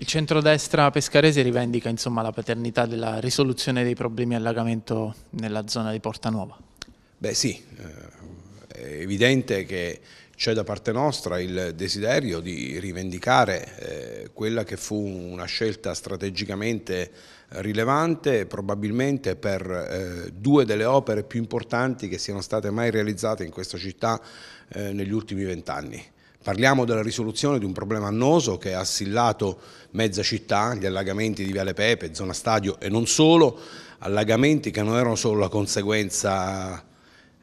Il centrodestra pescarese rivendica insomma, la paternità della risoluzione dei problemi allagamento nella zona di Porta Nuova. Beh sì, eh, è evidente che c'è da parte nostra il desiderio di rivendicare eh, quella che fu una scelta strategicamente rilevante probabilmente per eh, due delle opere più importanti che siano state mai realizzate in questa città negli ultimi vent'anni. Parliamo della risoluzione di un problema annoso che ha assillato mezza città, gli allagamenti di Viale Pepe, zona stadio e non solo, allagamenti che non erano solo la conseguenza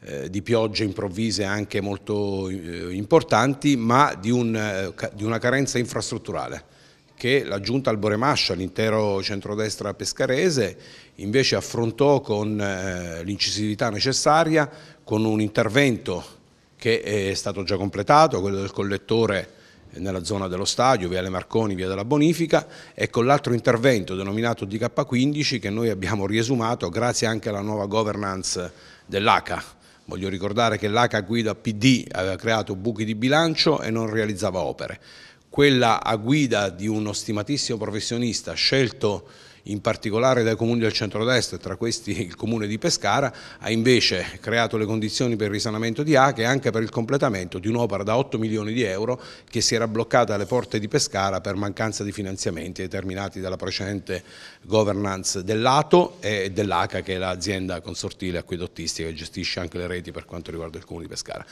eh, di piogge improvvise anche molto eh, importanti, ma di, un, eh, di, una carenza infrastrutturale che la giunta Alboremascia, l'intero centrodestra pescarese, invece affrontò con l'incisività necessaria, con un intervento che è stato già completato, quello del collettore nella zona dello stadio, via Le Marconi, Via della Bonifica e con l'altro intervento denominato DK15 che noi abbiamo riesumato grazie anche alla nuova governance dell'ACA. Voglio ricordare che l'ACA guida PD aveva creato buchi di bilancio e non realizzava opere. Quella a guida di uno stimatissimo professionista scelto in particolare dai comuni del centro centrodestra, tra questi il comune di Pescara, ha invece creato le condizioni per il risanamento di Ache e anche per il completamento di un'opera da 8 milioni di euro che si era bloccata alle porte di Pescara per mancanza di finanziamenti determinati dalla precedente governance dell'ATO e dell'ACA che è l'azienda consortile acquedottistica che gestisce anche le reti per quanto riguarda il comune di Pescara.